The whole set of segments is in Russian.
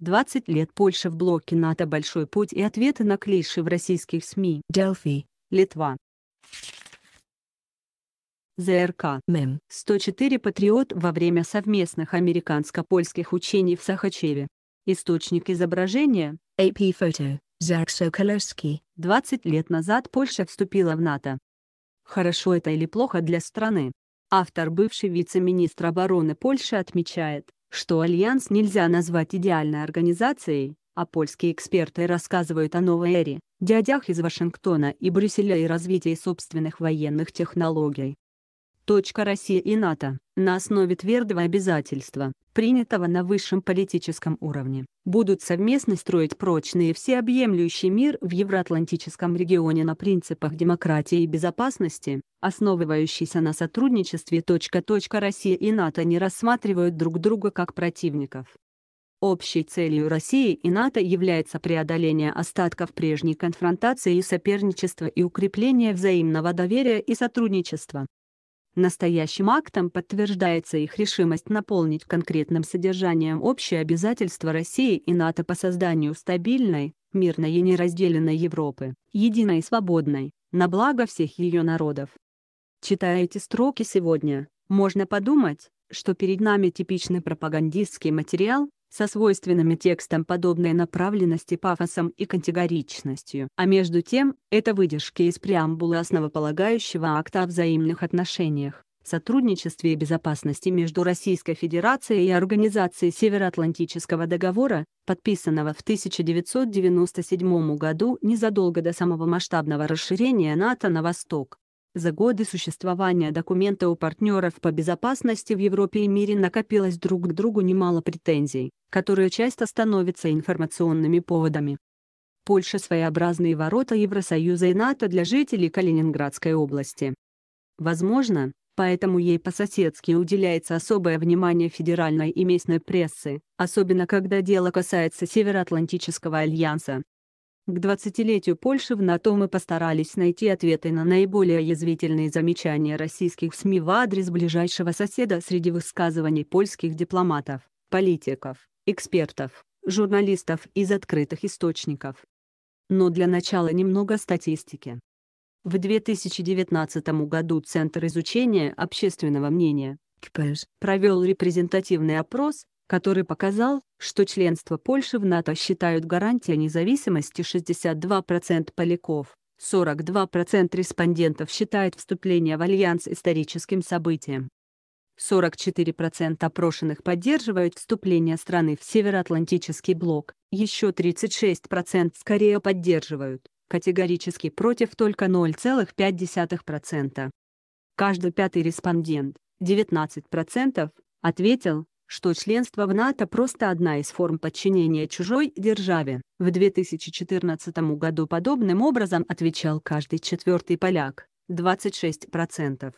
20 лет Польша в блоке НАТО «Большой путь» и ответы на клейши в российских СМИ. Дельфи, Литва. ЗРК. МЭМ. 104 «Патриот» во время совместных американско-польских учений в Сахачеве. Источник изображения. AP Photo. Зарк Соколовский. 20 лет назад Польша вступила в НАТО. Хорошо это или плохо для страны? Автор бывший вице-министр обороны Польши отмечает, что Альянс нельзя назвать идеальной организацией, а польские эксперты рассказывают о новой эре, дядях из Вашингтона и Брюсселя и развитии собственных военных технологий. Россия и НАТО на основе твердого обязательства, принятого на высшем политическом уровне, будут совместно строить прочный и всеобъемлющий мир в Евроатлантическом регионе на принципах демократии и безопасности, основывающийся на сотрудничестве. Россия и НАТО не рассматривают друг друга как противников. Общей целью России и НАТО является преодоление остатков прежней конфронтации и соперничества и укрепление взаимного доверия и сотрудничества. Настоящим актом подтверждается их решимость наполнить конкретным содержанием общее обязательство России и НАТО по созданию стабильной, мирной и неразделенной Европы, единой и свободной, на благо всех ее народов. Читая эти строки сегодня, можно подумать, что перед нами типичный пропагандистский материал, со свойственными текстом подобной направленности пафосом и категоричностью. А между тем, это выдержки из преамбулы основополагающего акта о взаимных отношениях, сотрудничестве и безопасности между Российской Федерацией и Организацией Североатлантического договора, подписанного в 1997 году незадолго до самого масштабного расширения НАТО на восток. За годы существования документа у партнеров по безопасности в Европе и мире накопилось друг к другу немало претензий, которые часто становятся информационными поводами. Польша – своеобразные ворота Евросоюза и НАТО для жителей Калининградской области. Возможно, поэтому ей по-соседски уделяется особое внимание федеральной и местной прессы, особенно когда дело касается Североатлантического альянса. К двадцатилетию Польши в НАТО мы постарались найти ответы на наиболее язвительные замечания российских СМИ в адрес ближайшего соседа среди высказываний польских дипломатов, политиков, экспертов, журналистов из открытых источников. Но для начала немного статистики. В 2019 году Центр изучения общественного мнения КПЖ провел репрезентативный опрос, который показал, что членство Польши в НАТО считают гарантией независимости 62% поляков, 42% респондентов считают вступление в Альянс историческим событием. 44% опрошенных поддерживают вступление страны в Североатлантический блок, еще 36% скорее поддерживают, категорически против только 0,5%. Каждый пятый респондент, 19%, ответил, что членство в НАТО просто одна из форм подчинения чужой державе. В 2014 году подобным образом отвечал каждый четвертый поляк, 26%.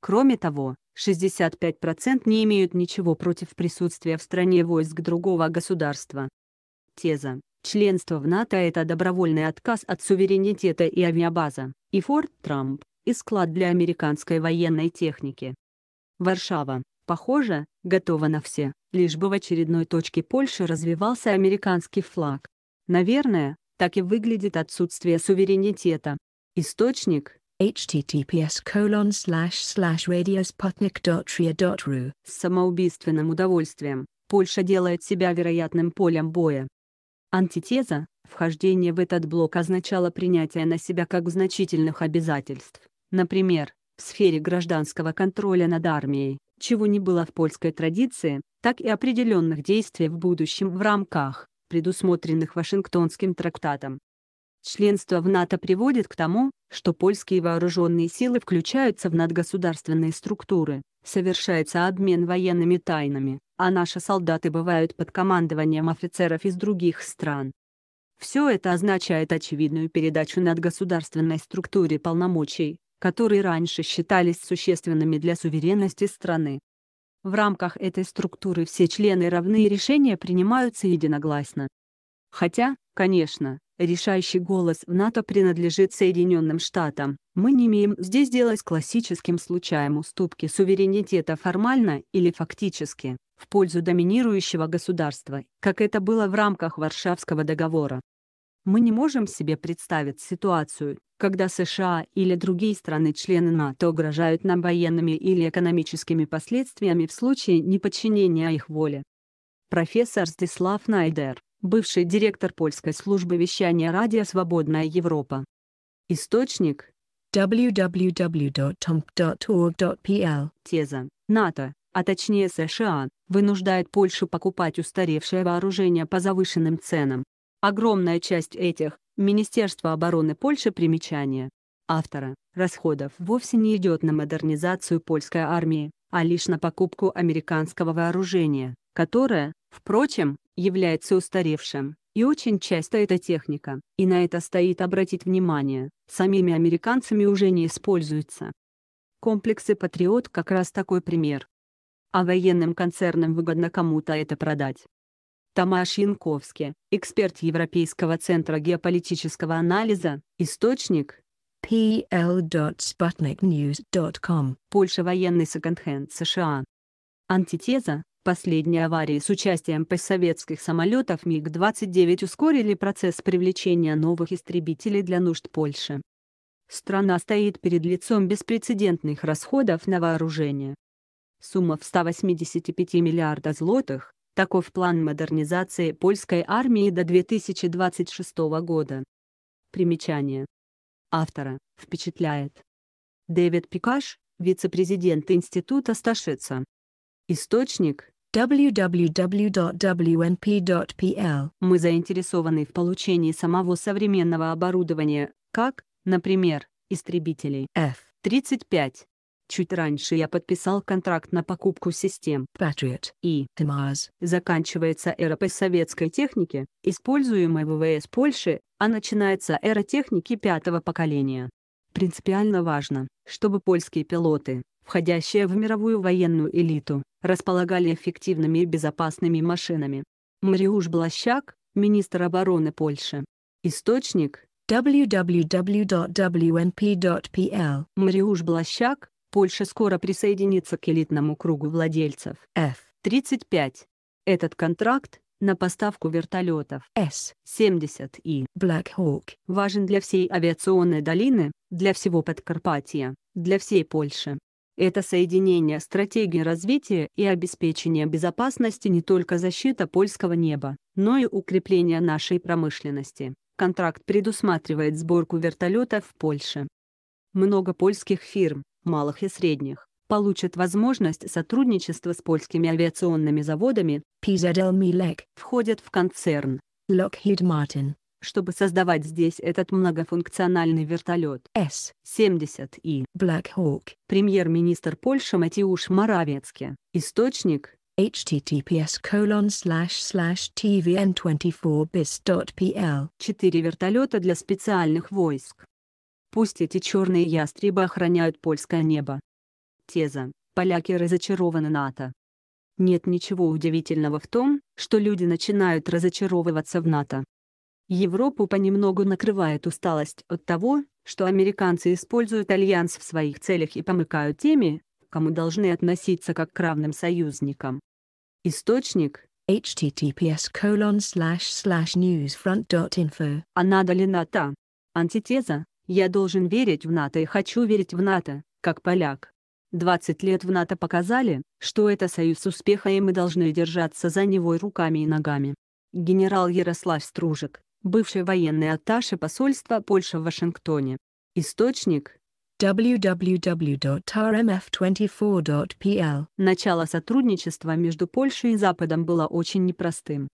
Кроме того, 65% не имеют ничего против присутствия в стране войск другого государства. Теза. Членство в НАТО – это добровольный отказ от суверенитета и авиабаза, и Форт Трамп, и склад для американской военной техники. Варшава похоже, готова на все, лишь бы в очередной точке Польши развивался американский флаг. Наверное, так и выглядит отсутствие суверенитета. Источник https colon slash slash radiosputnik.ria.ru С самоубийственным удовольствием Польша делает себя вероятным полем боя. Антитеза Вхождение в этот блок означало принятие на себя как значительных обязательств, например, в сфере гражданского контроля над армией, чего не было в польской традиции, так и определенных действий в будущем в рамках, предусмотренных Вашингтонским трактатом. Членство в НАТО приводит к тому, что польские вооруженные силы включаются в надгосударственные структуры, совершается обмен военными тайнами, а наши солдаты бывают под командованием офицеров из других стран. Все это означает очевидную передачу надгосударственной структуре полномочий, которые раньше считались существенными для суверенности страны. В рамках этой структуры все члены равны и решения принимаются единогласно. Хотя, конечно, решающий голос в НАТО принадлежит Соединенным Штатам, мы не имеем здесь дела с классическим случаем уступки суверенитета формально или фактически, в пользу доминирующего государства, как это было в рамках Варшавского договора. Мы не можем себе представить ситуацию, когда США или другие страны-члены НАТО угрожают нам военными или экономическими последствиями в случае неподчинения их воле. Профессор Здислав Найдер, бывший директор польской службы вещания «Радио Свободная Европа». Источник www.tomp.org.pl Теза. НАТО, а точнее США, вынуждает Польшу покупать устаревшее вооружение по завышенным ценам. Огромная часть этих Министерство обороны Польши примечание. Автора. Расходов вовсе не идет на модернизацию польской армии, а лишь на покупку американского вооружения, которое, впрочем, является устаревшим. И очень часто эта техника, и на это стоит обратить внимание, самими американцами уже не используется. Комплексы «Патриот» как раз такой пример. А военным концернам выгодно кому-то это продать, Тамаш Янковский, эксперт Европейского центра геополитического анализа, источник pl.sputniknews.com Польша военный секонд-хенд США. Антитеза Последние аварии с участием постсоветских самолетов МиГ-29 ускорили процесс привлечения новых истребителей для нужд Польши. Страна стоит перед лицом беспрецедентных расходов на вооружение. Сумма в 185 миллиардов злотых, Таков план модернизации польской армии до 2026 года. Примечание. Автора впечатляет. Дэвид Пикаш, вице-президент Института Сташица. Источник www.wnp.pl Мы заинтересованы в получении самого современного оборудования, как, например, истребителей F-35, Чуть раньше я подписал контракт на покупку систем Patriot и HIMARS. Заканчивается эра постсоветской техники, используемой ВВС Польши, а начинается эра техники пятого поколения. Принципиально важно, чтобы польские пилоты, входящие в мировую военную элиту, располагали эффективными и безопасными машинами. Мариуш Блащак, министр обороны Польши. Источник www.wnp.pl Мариуш Блащак, Польша скоро присоединится к элитному кругу владельцев F-35. Этот контракт на поставку вертолетов s 70 и Black Hawk важен для всей авиационной долины, для всего Подкарпатия, для всей Польши. Это соединение стратегии развития и обеспечения безопасности не только защита польского неба, но и укрепление нашей промышленности. Контракт предусматривает сборку вертолетов в Польше. Много польских фирм, малых и средних, получат возможность сотрудничества с польскими авиационными заводами PZL входят в концерн Lockheed Martin, чтобы создавать здесь этот многофункциональный вертолет S-70И Black Hawk. Премьер-министр Польши Матиуш Моравецки. Источник https colon slash slash tvn24biz.pl 4 вертолета для специальных войск. Пусть эти черные ястребы охраняют польское небо. Теза. Поляки разочарованы НАТО. Нет ничего удивительного в том, что люди начинают разочаровываться в НАТО. Европу понемногу накрывает усталость от того, что американцы используют альянс в своих целях и помыкают теми, кому должны относиться как к равным союзникам. Источник https colon slash slash newsfront.info Анада Лината. Антитеза. Я должен верить в НАТО и хочу верить в НАТО, как поляк. 20 лет в НАТО показали, что это союз успеха и мы должны держаться за него и руками и ногами. Генерал Ярослав Стружек, бывший военный атташе посольства Польши в Вашингтоне. Источник www.rmf24.pl эм Начало сотрудничества между Польшей и Западом было очень непростым.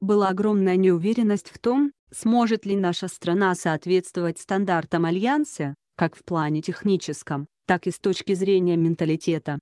Была огромная неуверенность в том, Сможет ли наша страна соответствовать стандартам Альянса, как в плане техническом, так и с точки зрения менталитета?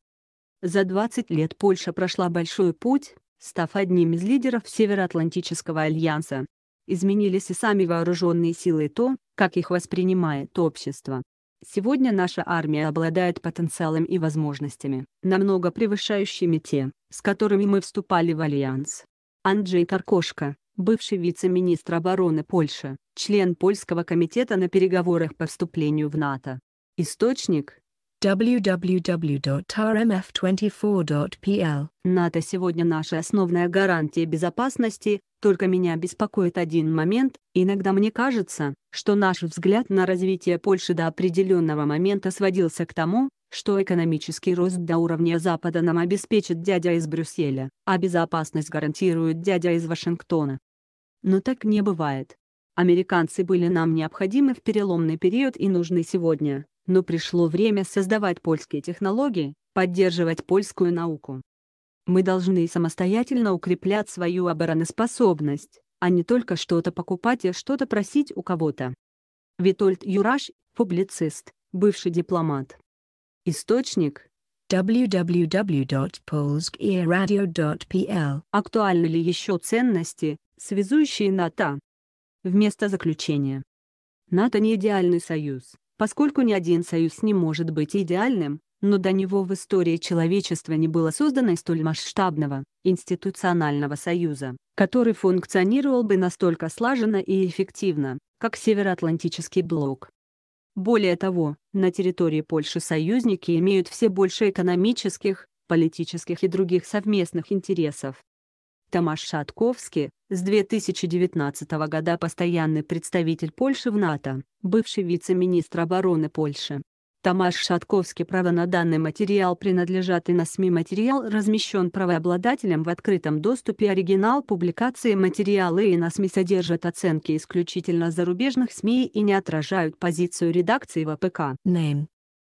За 20 лет Польша прошла большой путь, став одним из лидеров Североатлантического альянса. Изменились и сами вооруженные силы и то, как их воспринимает общество. Сегодня наша армия обладает потенциалом и возможностями, намного превышающими те, с которыми мы вступали в альянс. Анджей Каркошка, бывший вице-министр обороны Польши, член Польского комитета на переговорах по вступлению в НАТО. Источник www.rmf24.pl НАТО сегодня наша основная гарантия безопасности, только меня беспокоит один момент, иногда мне кажется, что наш взгляд на развитие Польши до определенного момента сводился к тому, что экономический рост до уровня Запада нам обеспечит дядя из Брюсселя, а безопасность гарантирует дядя из Вашингтона. Но так не бывает. Американцы были нам необходимы в переломный период и нужны сегодня, но пришло время создавать польские технологии, поддерживать польскую науку. Мы должны самостоятельно укреплять свою обороноспособность, а не только что-то покупать и что-то просить у кого-то. Витольд Юраш, публицист, бывший дипломат. Источник www.polskieradio.pl Актуальны ли еще ценности, связующие НАТО? Вместо заключения. НАТО не идеальный союз, поскольку ни один союз не может быть идеальным, но до него в истории человечества не было создано столь масштабного, институционального союза, который функционировал бы настолько слаженно и эффективно, как Североатлантический блок. Более того, на территории Польши союзники имеют все больше экономических, политических и других совместных интересов. Томаш Шатковский, с 2019 года постоянный представитель Польши в НАТО, бывший вице-министр обороны Польши, Тамаш Шатковский право на данный материал принадлежат и на СМИ материал размещен правообладателем в открытом доступе оригинал публикации материалы и на СМИ содержат оценки исключительно зарубежных СМИ и не отражают позицию редакции ВПК. А Name.